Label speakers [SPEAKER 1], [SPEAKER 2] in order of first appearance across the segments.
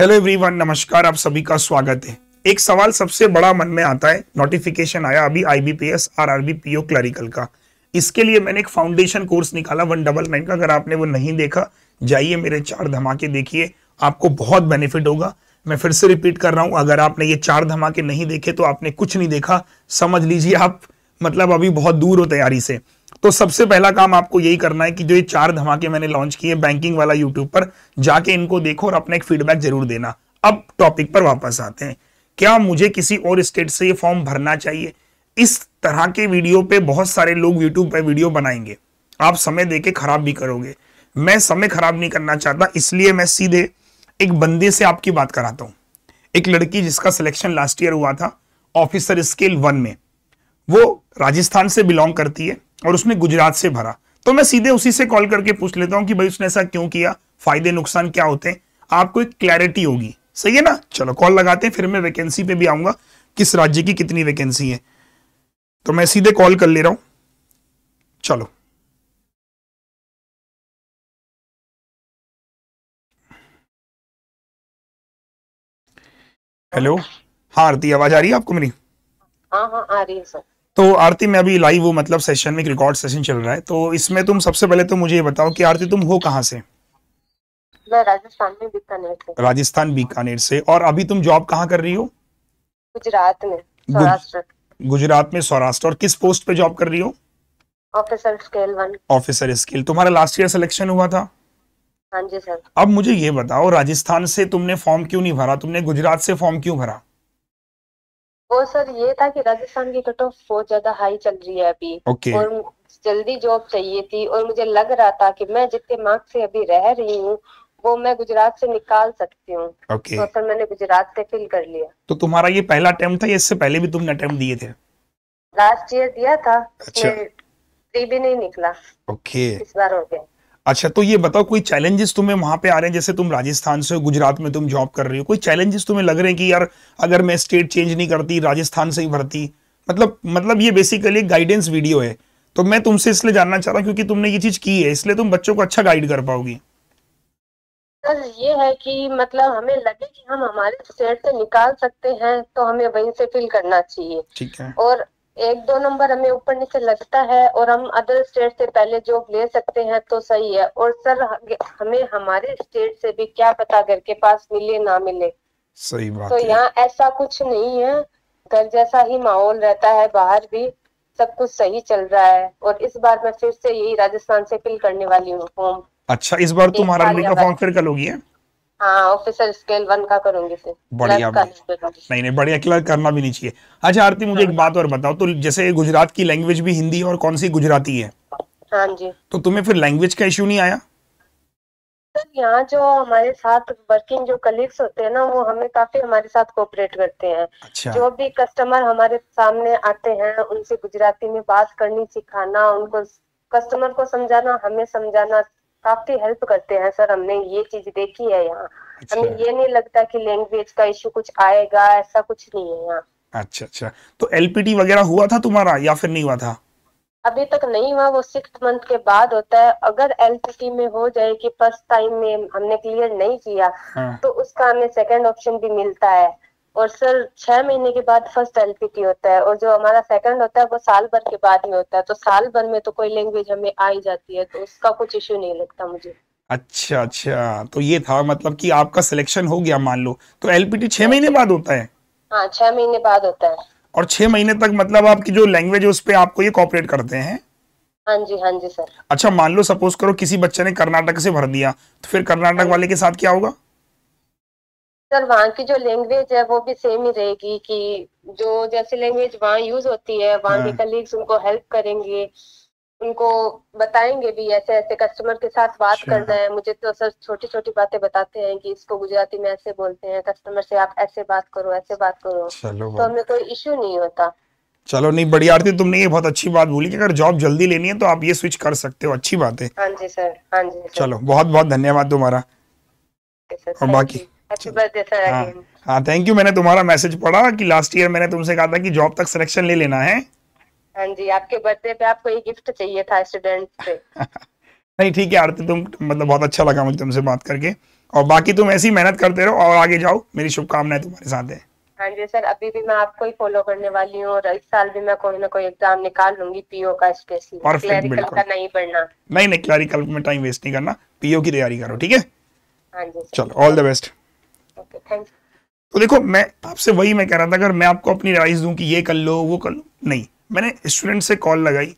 [SPEAKER 1] Hello everyone नमस्कार आप सभी का स्वागत है एक सवाल सबसे बड़ा मन में आता है नोटिफिकेशन आया अभी आईबीपीएस आरआरबी पीओ क्लरिकल का इसके लिए मैंने एक फाउंडेशन कोर्स निकाला वन डबल नाइन का अगर आपने वो नहीं देखा जाइए मेरे चार धमाके देखिए आपको बहुत बेनिफिट होगा मैं फिर से रिपीट कर रहा हूँ अगर आपने ये चार धमाके नहीं देखे तो आपने कुछ नहीं देखा समझ लीजिए आप मतलब अभी बहुत दूर हो तैयारी से तो सबसे पहला काम आपको यही करना है कि जो ये चार धमाके मैंने लॉन्च किए बैंकिंग वाला यूट्यूब पर जाके इनको देखो और अपना एक फीडबैक जरूर देना अब टॉपिक पर वापस आते हैं क्या मुझे किसी और स्टेट से ये फॉर्म भरना चाहिए इस तरह के वीडियो पे बहुत सारे लोग यूट्यूब पर वीडियो बनाएंगे आप समय देके खराब भी करोगे मैं समय खराब नहीं करना चाहता इसलिए मैं सीधे एक बंदे से आपकी बात कराता हूँ एक लड़की जिसका सिलेक्शन लास्ट ईयर हुआ था ऑफिसर स्केल वन में वो राजस्थान से बिलोंग करती है और उसने गुजरात से भरा तो मैं सीधे उसी से कॉल करके पूछ लेता हूँ कि भाई उसने ऐसा क्यों किया फायदे नुकसान क्या होते हैं आपको एक क्लैरिटी होगी सही है ना चलो कॉल लगाते हैं फिर मैं वैकेंसी पे भी आऊंगा किस राज्य की कितनी वैकेंसी है तो मैं सीधे कॉल कर ले रहा हूं चलो हेलो हाँ आरती आवाज आ रही है आपको मेरी
[SPEAKER 2] हाँ हाँ आ रही है सर
[SPEAKER 1] तो आरती में अभी लाइव हूँ मतलब सेशन में एक रिकॉर्ड सेशन चल रहा है तो इसमें तुम सबसे पहले तो मुझे ये बताओ कि आरती तुम हो कहाँ से
[SPEAKER 2] राजस्थान में बीकानेर से
[SPEAKER 1] राजस्थान बीकानेर से और अभी तुम जॉब कहाँ कर रही हो
[SPEAKER 2] गुजरात में
[SPEAKER 1] सौराष्ट्र गुजरात में सौराष्ट्र और किस पोस्ट पे जॉब कर रही हो
[SPEAKER 2] officer scale one
[SPEAKER 1] officer scale तुम्हारा लास्ट ईयर सिलेक्शन हुआ था हाँ जी सर अब मुझे ये बताओ राजस्थान से तुमने फॉर्म क्यों नहीं भरा तुमने गुजरात से फॉर्म क्यों भरा
[SPEAKER 2] वो सर ये था कि राजस्थान की कट ऑफ बहुत ज्यादा हाई चल रही है अभी okay. और जल्दी जॉब चाहिए थी और मुझे लग रहा था कि मैं जितने मार्क्स से अभी रह रही हूँ वो मैं गुजरात से निकाल सकती हूँ okay. तो सर मैंने गुजरात से फिल कर लिया
[SPEAKER 1] तो तुम्हारा ये पहला अटेम्प्ट था इससे पहले भी तुमने अटेम्प्ट दिए थे
[SPEAKER 2] लास्ट ईयर दिया था अच्छा। भी नहीं निकला ओके okay. इस बार हो गया
[SPEAKER 1] अच्छा तो ये बताओ कोई चैलेंजेस तुम्हें वहां पे आ रहे हैं जैसे तुम राजस्थान से गुजरात में तुम जॉब कर रही हो कोई चैलेंजेस तुम्हें लग रहे हैं कि यार अगर मैं स्टेट चेंज नहीं करती राजस्थान से ही भरती मतलब मतलब ये बेसिकली गाइडेंस वीडियो है तो मैं तुमसे इसलिए जानना चाह रहा हूँ क्योंकि तुमने ये चीज की है इसलिए तुम बच्चों को अच्छा गाइड कर पाओगी
[SPEAKER 2] सर ये है कि मतलब हमें लगे कि हम हमारे स्टेट से निकाल सकते हैं तो हमें वहीं से फिल करना चाहिए ठीक है और एक दो नंबर हमें ऊपर नीचे लगता है और हम अदर स्टेट से पहले जॉब ले सकते हैं तो सही है और सर हमें हमारे स्टेट से भी क्या पता घर के पास मिले ना मिले
[SPEAKER 1] सही बात तो यहाँ
[SPEAKER 2] ऐसा कुछ नहीं है घर जैसा ही माहौल रहता है बाहर भी सब कुछ सही चल रहा है और इस बार मैं फिर से यही राजस्थान से फिल करने वाली हूँ फॉर्म
[SPEAKER 1] अच्छा इस बार तुम्हारा हरानपुर का फॉर्म फिर करोगी है
[SPEAKER 2] ऑफिसर स्केल वन का करूंगी फिर बढ़िया नहीं
[SPEAKER 1] नहीं बढ़िया क्लर्क करना भी नहीं चाहिए अच्छा आरती मुझे एक हाँ। बात और बताओ तो जैसे गुजरात की लैंग्वेज भी हिंदी और कौन सी गुजराती है हाँ जी तो तुम्हें फिर लैंग्वेज का इशू नहीं आया
[SPEAKER 2] सर यहाँ जो हमारे साथ वर्किंग जो कलीग्स होते हैं ना वो हमें काफी हमारे साथ कोऑपरेट करते हैं अच्छा। जो भी कस्टमर हमारे सामने आते हैं उनसे गुजराती में बात करनी सिखाना उनको कस्टमर को समझाना हमें समझाना काफी हेल्प करते हैं सर हमने ये चीज देखी है यहाँ अच्छा। हमें ये नहीं लगता कि लैंग्वेज का इश्यू कुछ आएगा ऐसा कुछ नहीं है यहाँ
[SPEAKER 1] अच्छा अच्छा तो एलपीडी वगैरह हुआ था तुम्हारा या फिर नहीं हुआ था
[SPEAKER 2] अभी तक नहीं हुआ वो सिक्स मंथ के बाद होता है अगर एल में हो जाए कि फर्स्ट टाइम में हमने क्लियर नहीं किया हाँ। तो उसका हमें सेकंड ऑप्शन भी मिलता है और सर छह महीने के बाद फर्स्ट एल होता है और जो हमारा सेकंड होता है वो साल भर के बाद में होता है तो साल भर में तो कोई लैंग्वेज हमें आ ही जाती है तो उसका कुछ इश्यू नहीं लगता मुझे
[SPEAKER 1] अच्छा अच्छा तो ये था मतलब कि आपका सिलेक्शन हो गया मान लो तो एल टी छह महीने बाद होता है
[SPEAKER 2] हाँ छह महीने बाद होता है
[SPEAKER 1] और छह महीने तक मतलब आपकी जो लैंग्वेज है उस पर आपको ये कॉपरेट करते हैं
[SPEAKER 2] हाँ जी हाँ जी सर
[SPEAKER 1] अच्छा मान लो सपोज करो किसी बच्चे ने कर्नाटक से भर दिया तो फिर कर्नाटक हाँ वाले के साथ क्या होगा
[SPEAKER 2] सर वहाँ की जो लैंग्वेज है वो भी सेम ही रहेगी कि जो जैसे लैंग्वेज वहाँ यूज होती है वहाँ के कलीग्स हाँ। उनको हेल्प करेंगे उनको बताएंगे भी ऐसे ऐसे कस्टमर के साथ बात अच्छा। करना है मुझे तो सर छोटी छोटी बातें बताते हैं कि इसको गुजराती में ऐसे बोलते हैं कस्टमर से आप ऐसे बात करो ऐसे बात करो तो हमें कोई इश्यू नहीं होता
[SPEAKER 1] चलो नहीं बड़ी आरती तुमने ये बहुत अच्छी बात बोली कि अगर जॉब जल्दी लेनी है तो आप ये स्विच कर सकते हो अच्छी बात है
[SPEAKER 2] हाँ जी सर हाँ जी चलो
[SPEAKER 1] बहुत बहुत धन्यवाद तुम्हारा
[SPEAKER 2] और बाकी हाँ
[SPEAKER 1] थैंक यू हाँ, मैंने तुम्हारा मैसेज पढ़ा कि लास्ट ईयर मैंने तुमसे कहा था कि जॉब तक सिलेक्शन ले लेना है
[SPEAKER 2] हाँ जी आपके बर्थडे पे आपको ये गिफ्ट चाहिए था स्टूडेंट पे
[SPEAKER 1] नहीं ठीक है आरती तुम मतलब बहुत अच्छा लगा मुझे तुमसे बात करके और बाकी तुम ऐसी मेहनत करते रहो और आगे जाओ मेरी शुभकामनाएं तुम्हारे साथ है
[SPEAKER 2] हाँ जी सर अभी भी मैं आपको ही फॉलो करने वाली हूँ और इस साल भी मैं कोई ना कोई एग्जाम निकाल लूंगी पीओ का स्पेशली क्लरिकल का नहीं पढ़ना
[SPEAKER 1] नहीं नहीं क्लरिकल में टाइम वेस्ट नहीं करना पीओ की तैयारी करो ठीक है हाँ जी चलो ऑल द बेस्ट तो देखो मैं आपसे वही मैं कह रहा था अगर मैं आपको अपनी राइस दूं कि ये कर लो वो कर लो नहीं मैंने स्टूडेंट से कॉल लगाई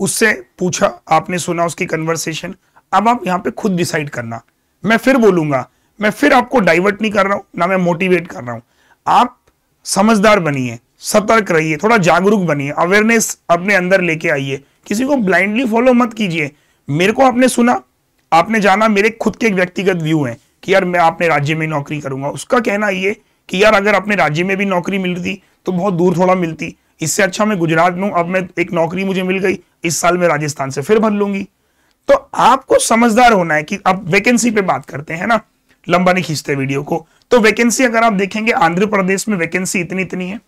[SPEAKER 1] उससे पूछा आपने सुना उसकी कन्वर्सेशन अब आप यहाँ पे खुद डिसाइड करना मैं फिर बोलूंगा मैं फिर आपको डाइवर्ट नहीं कर रहा हूँ ना मैं मोटिवेट कर रहा हूँ आप समझदार बनिए सतर्क रहिए थोड़ा जागरूक बनिए अवेयरनेस अपने अंदर लेके आइए किसी को ब्लाइंडली फॉलो मत कीजिए मेरे को आपने सुना आपने जाना मेरे खुद के एक व्यक्तिगत व्यू हैं कि यार मैं अपने राज्य में नौकरी करूंगा उसका कहना ये कि यार अगर अपने राज्य में भी नौकरी मिलती तो बहुत दूर थोड़ा मिलती इससे अच्छा मैं गुजरात में अब मैं एक नौकरी मुझे मिल गई इस साल में राजस्थान से फिर भर लूंगी तो आपको समझदार होना है कि अब वैकेंसी पे बात करते हैं ना लंबा नहीं खींचते वीडियो को तो वैकेंसी अगर आप देखेंगे आंध्र प्रदेश में वैकेंसी इतनी इतनी है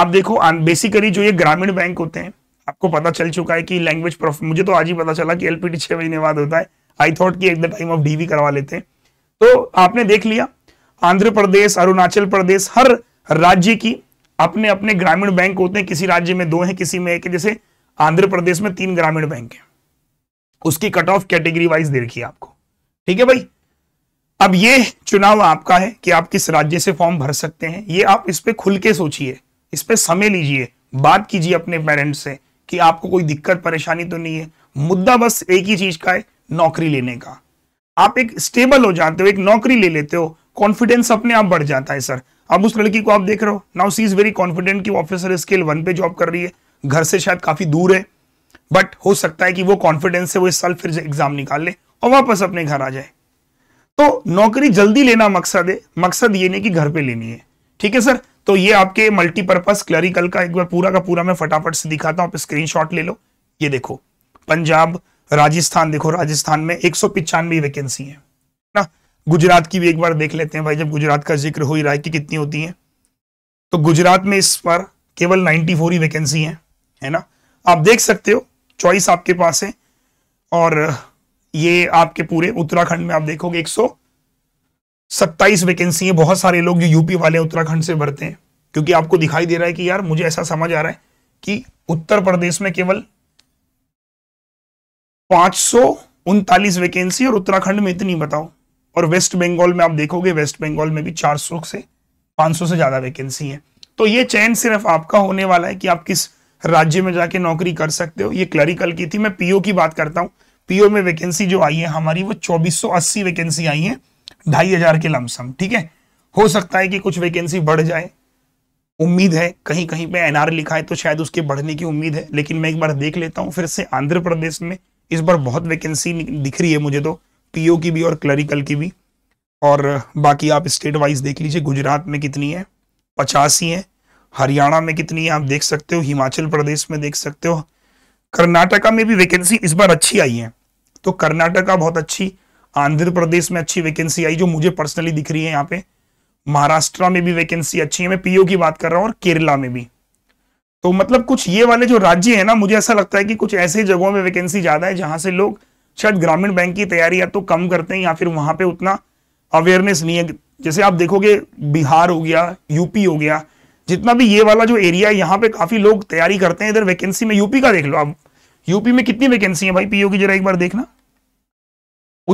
[SPEAKER 1] आप देखो बेसिकली जो ये ग्रामीण बैंक होते हैं आपको पता चल चुका है कि लैंग्वेज मुझे तो आज ही पता चला कि एलपीटी छह महीने बाद होता है आई थॉट की at the time of DV करवा लेते हैं तो आपने देख लिया आंध्र प्रदेश अरुणाचल प्रदेश हर राज्य की अपने अपने ग्रामीण बैंक होते हैं किसी राज्य में दो हैं किसी में एक है जैसे आंध्र प्रदेश में तीन ग्रामीण बैंक हैं उसकी कट ऑफ कैटेगरी वाइज देखिए आपको ठीक है भाई अब ये चुनाव आपका है कि आप किस राज्य से फॉर्म भर सकते हैं ये आप इस पर खुल के सोचिए इस पर समय लीजिए बात कीजिए अपने पेरेंट्स से कि आपको कोई दिक्कत परेशानी तो नहीं है मुद्दा बस एक ही चीज का है नौकरी लेने का आप एक स्टेबल हो जाते हो एक नौकरी ले लेते हो कॉन्फिडेंस अपने आप बढ़ जाता है सर अब उस लड़की को आप देख रहे हो now she is very confident कि ऑफिसर स्केल वन पे जॉब कर रही है घर से शायद काफी दूर है बट हो सकता है कि वो कॉन्फिडेंस से वो इस साल फिर एग्जाम निकाल ले और वापस अपने घर आ जाए तो नौकरी जल्दी लेना मकसद है मकसद ये नहीं कि घर पे लेनी है ठीक है सर तो ये आपके मल्टीपर्पज क्लरिकल का एक बार पूरा का पूरा मैं फटाफट से दिखाता हूं आप स्क्रीनशॉट ले लो ये देखो पंजाब राजस्थान देखो राजस्थान में एक वैकेंसी है ना गुजरात की भी एक बार देख लेते हैं भाई जब गुजरात का जिक्र हो ही रहा है कि कितनी होती है तो गुजरात में इस बार केवल 94 ही वैकेंसी है है ना आप देख सकते हो चॉइस आपके पास है और ये आपके पूरे उत्तराखंड में आप देखोगे एक सौ सत्ताईस वैकेंसी है बहुत सारे लोग जो यूपी वाले उत्तराखंड से भरते हैं क्योंकि आपको दिखाई दे रहा है कि यार मुझे ऐसा समझ आ रहा है कि उत्तर प्रदेश में केवल पांच सौ उनतालीस वैकेंसी और उत्तराखंड में इतनी बताओ और वेस्ट बंगाल में आप देखोगे वेस्ट बंगाल में भी 400 से 500 से ज्यादा वैकेंसी है तो ये चयन सिर्फ आपका होने वाला है कि आप किस राज्य में जाके नौकरी कर सकते हो ये क्लरिकल की थी मैं पीओ की बात करता हूँ पीओ में वैकेंसी जो आई है हमारी वो 2480 वैकेंसी आई है ढाई हजार के लमसम ठीक है हो सकता है कि कुछ वैकेंसी बढ़ जाए उम्मीद है कहीं कहीं पे एनआर लिखा है तो शायद उसके बढ़ने की उम्मीद है लेकिन मैं एक बार देख लेता हूँ फिर से आंध्र प्रदेश में इस बार बहुत वैकेंसी दिख रही है मुझे तो पीओ की भी और क्लरिकल की भी और बाकी आप स्टेट वाइज देख लीजिए गुजरात में कितनी है पचासी है हरियाणा में कितनी है आप देख सकते हो हिमाचल प्रदेश में देख सकते हो कर्नाटका में भी वैकेंसी इस बार अच्छी आई है तो कर्नाटका बहुत अच्छी आंध्र प्रदेश में अच्छी वैकेंसी आई जो मुझे पर्सनली दिख रही है यहाँ पे महाराष्ट्र में भी वैकेंसी अच्छी है मैं पीओ की बात कर रहा हूँ और केरला में भी तो मतलब कुछ ये वाले जो राज्य है ना मुझे ऐसा लगता है कि कुछ ऐसे जगहों में वैकेंसी ज्यादा है जहां से लोग शायद ग्रामीण बैंक की तैयारी या तो कम करते हैं या फिर वहां पे उतना अवेयरनेस नहीं है जैसे आप देखोगे बिहार हो गया यूपी हो गया जितना भी ये वाला जो एरिया है यहाँ पे काफी लोग तैयारी करते हैं इधर वैकेंसी में यूपी का देख लो आप यूपी में कितनी वैकेंसी है भाई पीओ की जरा एक बार देखना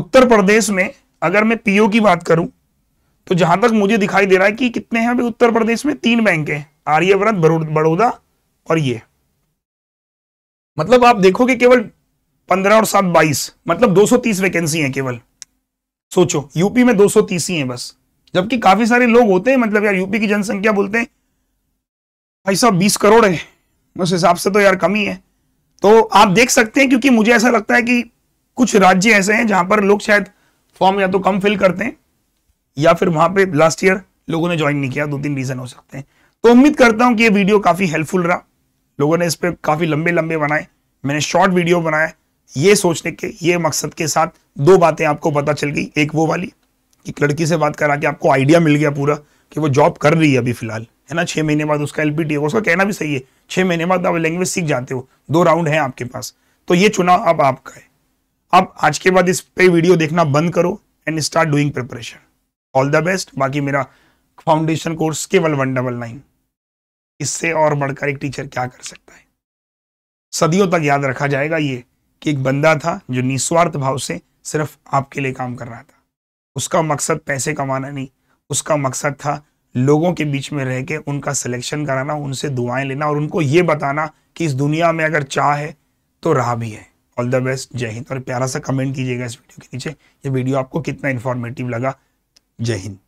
[SPEAKER 1] उत्तर प्रदेश में अगर मैं पीओ की बात करूं तो जहां तक मुझे दिखाई दे रहा है कि कितने हैं अभी उत्तर प्रदेश में तीन बैंक है आर्यव्रत बड़ौदा और ये मतलब आप देखोगे केवल पंद्रह और सात बाईस मतलब 230 वैकेंसी है केवल सोचो यूपी में 230 ही है बस जबकि काफी सारे लोग होते हैं मतलब यार यूपी की जनसंख्या बोलते हैं भाई साहब बीस करोड़ है उस हिसाब से तो यार कमी है तो आप देख सकते हैं क्योंकि मुझे ऐसा लगता है कि कुछ राज्य ऐसे हैं जहां पर लोग शायद फॉर्म या तो कम फिल करते हैं या फिर वहां पे लास्ट ईयर लोगों ने ज्वाइन नहीं किया दो तीन रीजन हो सकते हैं तो उम्मीद करता हूं कि ये वीडियो काफी हेल्पफुल रहा लोगों ने इस पर काफ़ी लंबे लंबे बनाए मैंने शॉर्ट वीडियो बनाया ये सोचने के ये मकसद के साथ दो बातें आपको पता चल गई एक वो वाली एक लड़की से बात करा के आपको आइडिया मिल गया पूरा कि वो जॉब कर रही है अभी फिलहाल है ना छह महीने बाद उसका एलपीटी होगा उसका कहना भी सही है छह महीने बाद आप लैंग्वेज सीख जाते हो दो राउंड है आपके पास तो ये चुनाव अब आपका है अब आज के बाद इस पे वीडियो देखना बंद करो and start doing preparation all the best बाकी मेरा फाउंडेशन कोर्स केवल वन डबल नाइन इससे और बढ़कर एक टीचर क्या कर सकता है सदियों तक याद रखा जाएगा ये कि एक बंदा था जो निस्वार्थ भाव से सिर्फ आपके लिए काम कर रहा था उसका मकसद पैसे कमाना नहीं उसका मकसद था लोगों के बीच में रह के उनका सिलेक्शन कराना उनसे दुआएं लेना और उनको ये बताना कि इस दुनिया में अगर चाह है तो राह भी है ऑल द बेस्ट जय हिंद और प्यारा सा कमेंट कीजिएगा इस वीडियो के नीचे ये वीडियो आपको कितना इन्फॉर्मेटिव लगा
[SPEAKER 2] जय हिंद